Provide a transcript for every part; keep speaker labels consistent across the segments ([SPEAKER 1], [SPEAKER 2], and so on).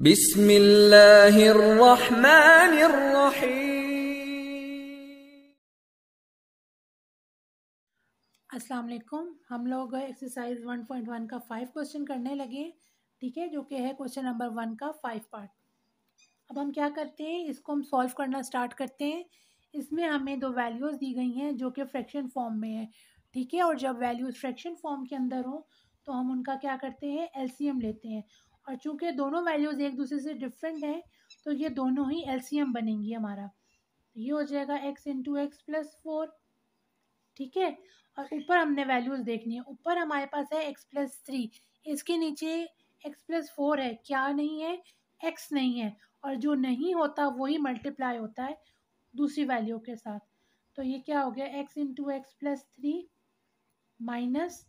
[SPEAKER 1] अस्सलाम वालेकुम हम लोग एक्सरसाइज 1.1 का फाइव क्वेश्चन करने लगे ठीक है जो कि है क्वेश्चन नंबर वन का फाइव पार्ट अब हम क्या करते हैं इसको हम सॉल्व करना स्टार्ट करते हैं इसमें हमें दो वैल्यूज़ दी गई हैं जो कि फ्रैक्शन फॉर्म में है ठीक है और जब वैल्यूज़ फ्रैक्शन फॉर्म के अंदर हो तो हम उनका क्या करते हैं एलसीएम लेते हैं और चूंकि दोनों वैल्यूज़ एक दूसरे से डिफरेंट हैं तो ये दोनों ही एलसीएम बनेंगी हमारा ये हो जाएगा x into x plus four ठीक है और ऊपर हमने वैल्यूज़ देखनी है ऊपर हमारे पास है एक्स प्लस थ्री इसके नीचे एक्स प्लस फोर है क्या नहीं है एक्स नहीं है और जो नहीं होता वही मल्टीप्लाई होता है दूसरी वैल्यू के साथ तो ये क्या हो गया x into x plus three minus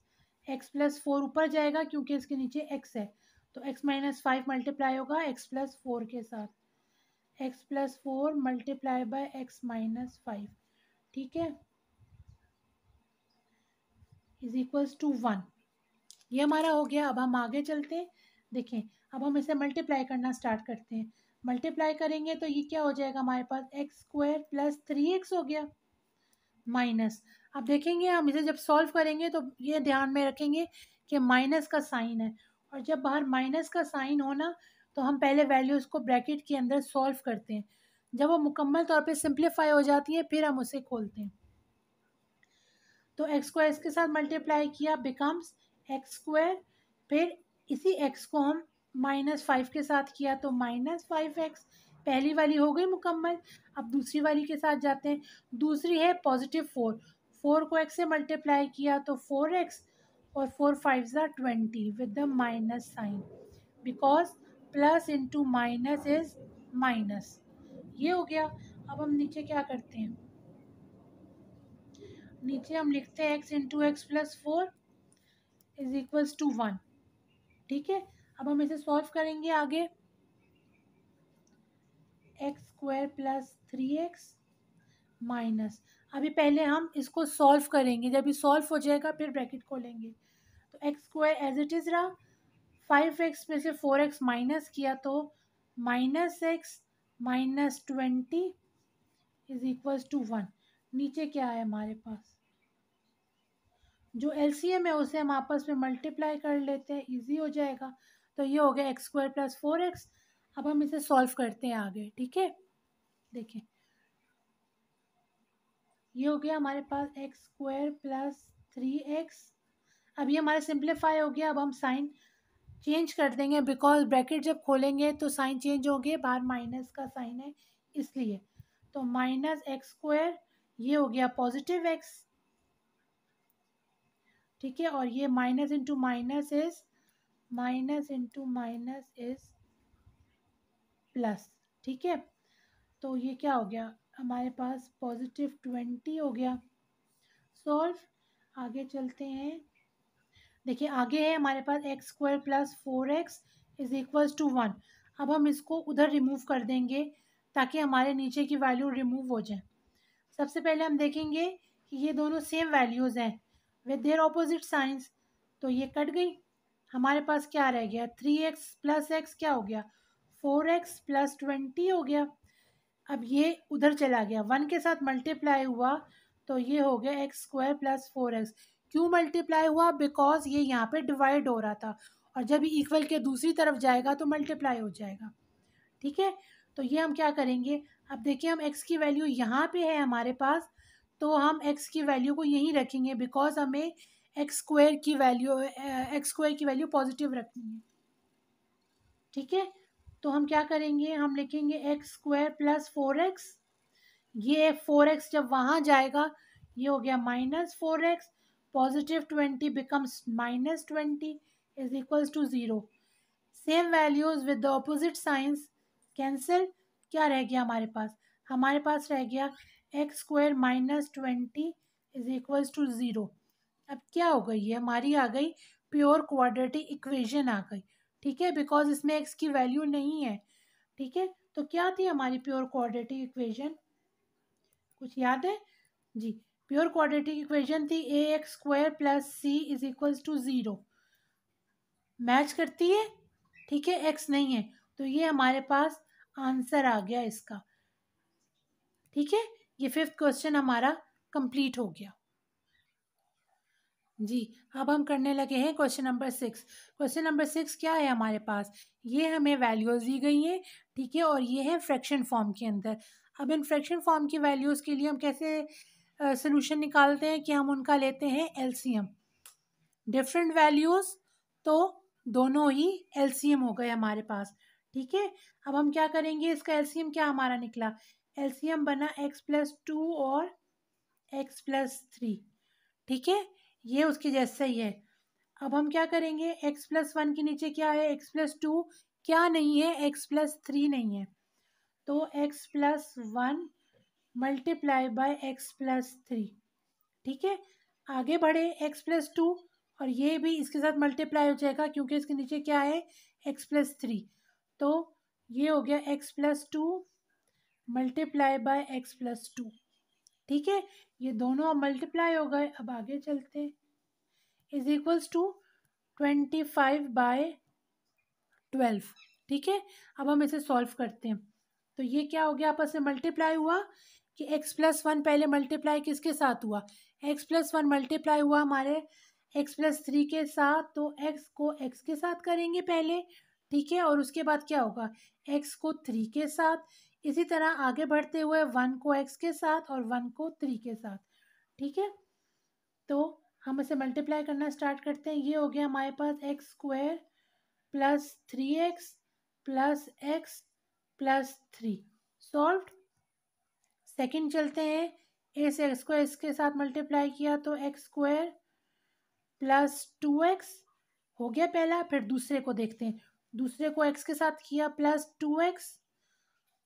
[SPEAKER 1] x plus four ऊपर जाएगा क्योंकि इसके नीचे एक्स है तो x माइनस फाइव मल्टीप्लाई होगा x प्लस फोर के साथ x plus four multiply by x minus five ठीक है इज इक्वल्स टू वन ये हमारा हो गया अब हम आगे चलते हैं देखें अब हम इसे मल्टीप्लाई करना स्टार्ट करते हैं मल्टीप्लाई करेंगे तो ये क्या हो जाएगा हमारे पास x square plus three x हो गया माइनस अब देखेंगे हम इसे जब सॉल्व करेंगे तो ये ध्यान में रखेंगे कि माइनस का साइन है और जब बाहर माइनस का साइन होना तो हम पहले वैल्यूज़ को ब्रैकेट के अंदर सॉल्व करते हैं जब वो मुकम्मल तौर पे सिंप्लीफाई हो जाती है फिर हम उसे खोलते हैं तो एक्स को एक्स के साथ मल्टीप्लाई किया बिकम्स एक्स स्क्वायर फिर इसी एक्स को हम माइनस फाइव के साथ किया तो माइनस फाइव एक्स पहली वाली हो गई मुकम्मल अब दूसरी वाली के साथ जाते हैं दूसरी है पॉजिटिव फोर फोर को एक्स से मल्टीप्लाई किया तो फोर एक्स और फोर फाइव ज़ा twenty with the minus sign because plus into minus is minus ये हो गया अब हम नीचे क्या करते हैं नीचे हम लिखते हैं x into x plus four is equals to one ठीक है अब हम इसे सॉल्व करेंगे आगे x square plus three x minus अभी पहले हम इसको सॉल्व करेंगे जब ये सॉल्व हो जाएगा फिर ब्रैकेट खोलेंगे तो x square as it is रहा फाइव एक्स में से फोर एक्स माइनस किया तो minus x minus twenty is equal to one नीचे क्या है हमारे पास जो एल सी एम है उसे हम आपस में मल्टीप्लाई कर लेते हैं ईजी हो जाएगा तो ये हो गया x square plus four x अब हम इसे सॉल्व करते हैं आगे ठीक है देखिए ये हो गया हमारे पास x square plus three x अब ये हमारा सिंप्लीफाई हो गया अब हम साइन चेंज कर देंगे बिकॉज ब्रैकेट जब खोलेंगे तो साइन चेंज हो गए बाहर माइनस का साइन है इसलिए तो माइनस एक्स स्क्वायर ये हो गया पॉजिटिव एक्स ठीक है और ये minus into minus is minus into minus is plus ठीक है तो ये क्या हो गया हमारे पास पॉजिटिव ट्वेंटी हो गया सॉल्व आगे चलते हैं देखिए आगे है हमारे पास x square plus four x is equal to one अब हम इसको उधर रिमूव कर देंगे ताकि हमारे नीचे की वैल्यू रिमूव हो जाए सबसे पहले हम देखेंगे कि ये दोनों सेम वैल्यूज़ हैं विद देयर ऑपोजिट साइंस तो ये कट गई हमारे पास क्या रह गया थ्री एक्स प्लस एक्स क्या हो गया फोर एक्स प्लस ट्वेंटी हो गया अब ये उधर चला गया वन के साथ मल्टीप्लाई हुआ तो ये हो गया x square plus four x क्यों मल्टीप्लाई हुआ बिकॉज ये यहाँ पे डिवाइड हो रहा था और जब इक्वल के दूसरी तरफ जाएगा तो मल्टीप्लाई हो जाएगा ठीक है तो ये हम क्या करेंगे अब देखिए हम एक्स की वैल्यू यहाँ पे है हमारे पास तो हम एक्स की वैल्यू को यहीं रखेंगे बिकॉज हमें एक्स स्क्वायर की वैल्यू एक्स स्क्वायर की वैल्यू पॉजिटिव रखनी है ठीक है तो हम क्या करेंगे हम लिखेंगे x square plus four x ये फोर एक्स जब वहाँ जाएगा ये हो गया minus four x positive twenty becomes minus twenty is equals to zero same values with the opposite signs cancel क्या रह गया हमारे पास हमारे पास रह गया x square minus twenty is equals to zero अब क्या हो गई है हमारी आ गई प्योर क्वाड्रेटिक इक्वेशन आ गई ठीक है बिकॉज इसमें एक्स की वैल्यू नहीं है ठीक है तो क्या थी हमारी प्योर क्वाड्रेटिक इक्वेशन कुछ याद है जी प्योर क्वाड्रेटिक इक्वेशन थी A x square plus C is equals to zero match करती है ठीक है एक्स नहीं है तो ये हमारे पास आंसर आ गया इसका ठीक है ये फिफ्थ क्वेश्चन हमारा कंप्लीट हो गया जी अब हम करने लगे हैं question number six question number six क्या है हमारे पास ये हमें वैल्यूज़ दी गई हैं ठीक है और ये है फ्रैक्शन फॉर्म के अंदर अब इन फ्रैक्शन फॉर्म की वैल्यूज़ के लिए हम कैसे सोल्यूशन uh, निकालते हैं कि हम उनका लेते हैं एलसीएम डिफरेंट वैल्यूज़ तो दोनों ही एलसीएम हो गए हमारे पास ठीक है अब हम क्या करेंगे इसका एलसीएम क्या हमारा निकला एलसीएम बना एक्स प्लस टू और एक्स प्लस थ्री ठीक है ये उसके जैसा ही है अब हम क्या करेंगे x प्लस वन के नीचे क्या है x प्लस टू क्या नहीं है x प्लस थ्री नहीं है तो x plus one multiply by x plus three ठीक है आगे बढ़े x प्लस टू और ये भी इसके साथ मल्टीप्लाई हो जाएगा क्योंकि इसके नीचे क्या है x प्लस थ्री तो ये हो गया x plus two multiply by x plus two ठीक है ये दोनों अब मल्टीप्लाई हो गए अब आगे चलते हैं is equals to twenty five by twelve ठीक है अब हम इसे सॉल्व करते हैं तो ये क्या हो गया आपस में मल्टीप्लाई हुआ कि x प्लस वन पहले मल्टीप्लाई किसके साथ हुआ x प्लस वन मल्टीप्लाई हुआ हमारे x प्लस थ्री के साथ तो x को x के साथ करेंगे पहले ठीक है और उसके बाद क्या होगा x को थ्री के साथ इसी तरह आगे बढ़ते हुए वन को एक्स के साथ और वन को थ्री के साथ ठीक है तो हम इसे मल्टीप्लाई करना स्टार्ट करते हैं ये हो गया हमारे पास x square plus three x plus x plus three solve second चलते हैं से एक्स को के साथ मल्टीप्लाई किया तो x square plus two x हो गया पहला फिर दूसरे को देखते हैं दूसरे को एक्स के साथ किया प्लस टू एक्स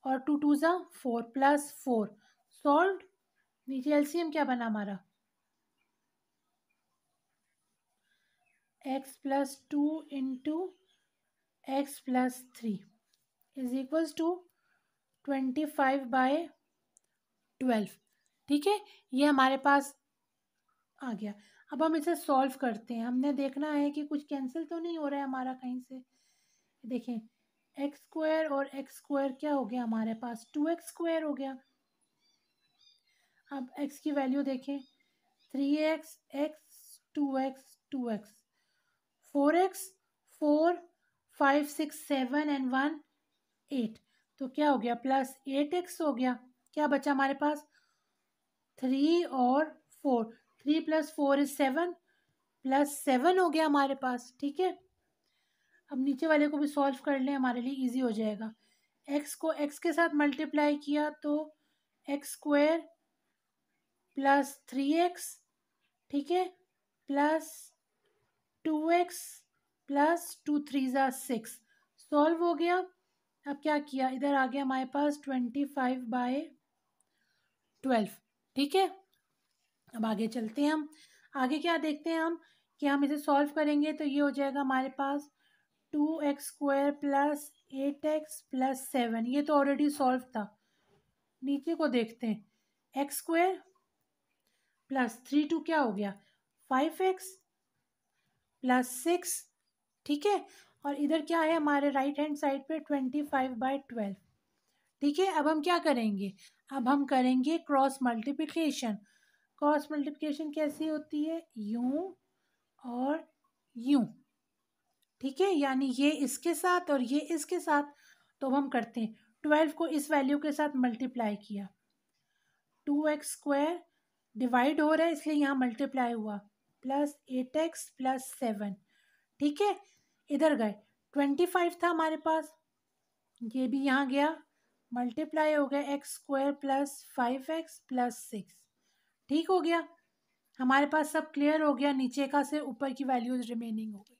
[SPEAKER 1] और टू टू ज़ा फोर प्लस फोर सॉल्व नीचे एलसीएम क्या बना हमारा x plus two into x plus three is equals to twenty five by twelve ठीक है ये हमारे पास आ गया अब हम इसे सॉल्व करते हैं हमने देखना है कि कुछ कैंसिल तो नहीं हो रहा है हमारा कहीं से देखें एक्स स्क्वायर और एक्स स्क्वायर क्या हो गया हमारे पास टू एक्स स्क्वायर हो गया अब एक्स की वैल्यू देखें three x x two x two x four x four five six seven and one eight तो क्या हो गया प्लस एट एक्स हो गया क्या बचा हमारे पास थ्री और four three plus four is seven plus seven हो गया हमारे पास ठीक है अब नीचे वाले को भी सॉल्व कर लें हमारे लिए ईजी हो जाएगा एक्स को एक्स के साथ मल्टीप्लाई किया तो x square plus three x ठीक है plus two x plus two three ज़ा सिक्स सॉल्व हो गया अब क्या किया इधर आ गया हमारे पास ट्वेंटी फाइव बाय ट्वेल्व ठीक है अब आगे चलते हैं हम आगे क्या देखते हैं हम कि हम इसे सॉल्व करेंगे तो ये हो जाएगा हमारे पास two x square plus eight x plus seven ये तो ऑलरेडी सॉल्व था नीचे को देखते हैं x square plus three two क्या हो गया फाइव एक्स प्लस सिक्स ठीक है और इधर क्या है हमारे राइट हैंड साइड पे ट्वेंटी फाइव बाई ट्वेल्व ठीक है अब हम क्या करेंगे अब हम करेंगे क्रॉस मल्टीप्लिकेशन क्रॉस मल्टीप्लिकेशन कैसी होती है यू और यू ठीक है यानी ये इसके साथ और ये इसके साथ तो हम करते हैं ट्वेल्व को इस वैल्यू के साथ मल्टीप्लाई किया टू एक्स स्क्वायर डिवाइड हो रहा है इसलिए यहाँ मल्टीप्लाई हुआ plus eight x plus seven ठीक है इधर गए ट्वेंटी फाइव था हमारे पास ये भी यहाँ गया मल्टीप्लाई हो गया x square plus five x plus six ठीक हो गया हमारे पास सब क्लियर हो गया नीचे का से ऊपर की वैल्यूज रिमेनिंग हो गई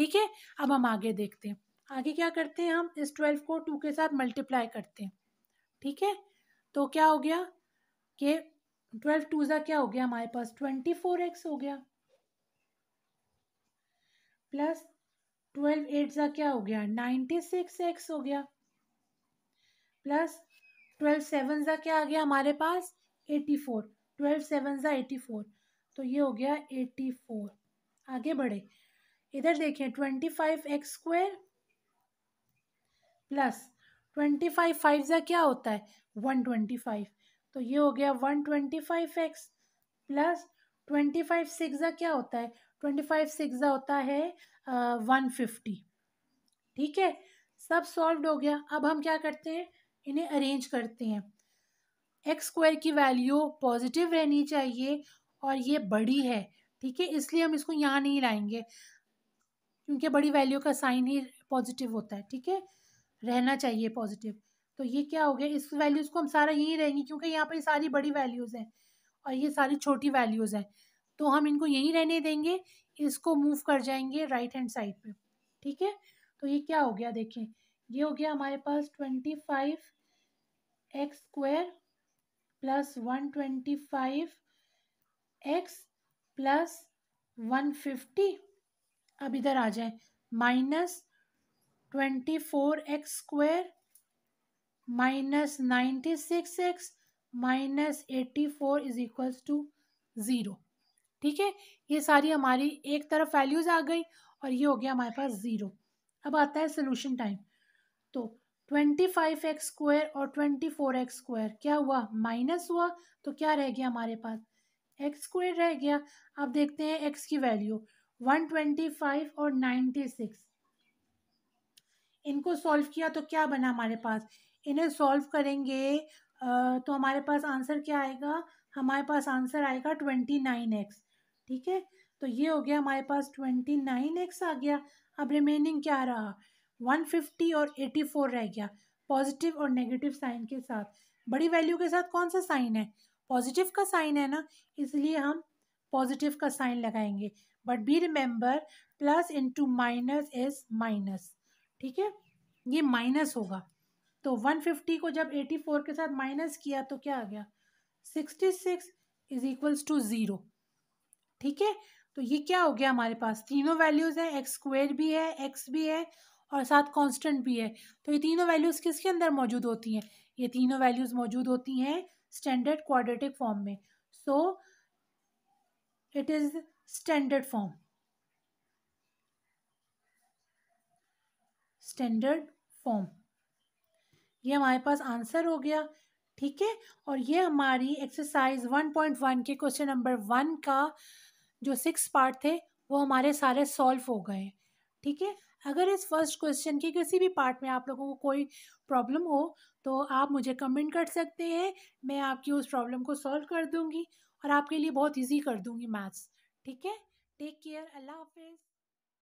[SPEAKER 1] ठीक है अब हम आगे देखते हैं आगे क्या करते हैं हम इस ट्वेल्व को टू के साथ मल्टीप्लाई करते हैं ठीक है तो क्या हो गया कि ट्वेल्व टू ज़ा क्या हो गया हमारे पास ट्वेंटी फोर एक्स हो गया प्लस ट्वेल्व एट ज़ा क्या हो गया नाइन्टी सिक्स एक्स हो गया प्लस ट्वेल्व सेवन ज़ा क्या आ गया हमारे पास एटी फोर ट्वेल्व सेवन ज़ा एटी फोर तो ये हो गया एटी फोर आगे बढ़े इधर देखें twenty five x square plus twenty five five ज़ा क्या होता है वन ट्वेंटी फाइव तो ये हो गया one twenty five x plus twenty five six ज़ा क्या होता है ट्वेंटी फाइव सिक्स ज़ा होता है वन फिफ्टी ठीक है सब सॉल्व हो गया अब हम क्या करते हैं इन्हें अरेंज करते हैं एक्स स्क्वायर की वैल्यू पॉजिटिव रहनी चाहिए और ये बड़ी है ठीक है इसलिए हम इसको यहाँ नहीं लाएंगे क्योंकि बड़ी वैल्यू का साइन ही पॉजिटिव होता है ठीक है रहना चाहिए पॉजिटिव तो ये क्या हो गया इस वैल्यूज़ को हम सारा यहीं रहेंगे क्योंकि यहाँ पर सारी बड़ी वैल्यूज़ हैं और ये सारी छोटी वैल्यूज़ हैं तो हम इनको यहीं रहने देंगे इसको मूव कर जाएंगे राइट हैंड साइड पे ठीक है तो ये क्या हो गया देखें ये हो गया हमारे पास twenty five x square plus one twenty five x plus one fifty अब इधर आ जाए minus twenty four x square minus ninety six x minus eighty four is equals to zero ठीक है ये सारी हमारी एक तरफ वैल्यूज़ आ गई और ये हो गया हमारे पास ज़ीरो अब आता है सोल्यूशन टाइम तो ट्वेंटी फाइव एक्स स्क्वायर और ट्वेंटी फोर एक्स स्क्वायर क्या हुआ माइनस हुआ तो क्या रह गया हमारे पास एक्स स्क्वायर रह गया अब देखते हैं एक्स की वैल्यू 125 और 96 इनको सॉल्व किया तो क्या बना हमारे पास इन्हें सॉल्व करेंगे तो हमारे पास आंसर क्या आएगा हमारे पास आंसर आएगा ट्वेंटी नाइन एक्स ठीक है तो ये हो गया हमारे पास ट्वेंटी नाइन एक्स आ गया अब रिमेनिंग क्या रहा वन फिफ्टी और एटी फोर रह गया पॉजिटिव और नेगेटिव साइन के साथ बड़ी वैल्यू के साथ कौन सा साइन है पॉजिटिव का साइन है ना इसलिए हम पॉजिटिव का साइन लगाएंगे but be remember plus into minus is minus ठीक है ये माइनस होगा तो 150 को जब 84 के साथ माइनस किया तो क्या आ गया 66 six is equals to zero ठीक है तो ये क्या हो गया हमारे पास तीनों वैल्यूज़ हैं एक्स स्क्वेयर भी है एक्स भी है और साथ कांस्टेंट भी है तो ये तीनों वैल्यूज़ किसके अंदर मौजूद होती हैं ये तीनों वैल्यूज़ मौजूद होती हैं स्टैंडर्ड क्वाड्रेटिक फॉर्म में so it is standard form standard form ये हमारे पास आंसर हो गया ठीक है और ये हमारी एक्सरसाइज 1.1 के क्वेश्चन नंबर वन का जो सिक्स पार्ट थे वो हमारे सारे सॉल्व हो गए ठीक है अगर इस फर्स्ट क्वेश्चन के किसी भी पार्ट में आप लोगों को कोई प्रॉब्लम हो तो आप मुझे कमेंट कर सकते हैं मैं आपकी उस प्रॉब्लम को सॉल्व कर दूंगी और आपके लिए बहुत इजी कर दूंगी मैथ्स ठीक है टेक केयर अल्लाह हाफिज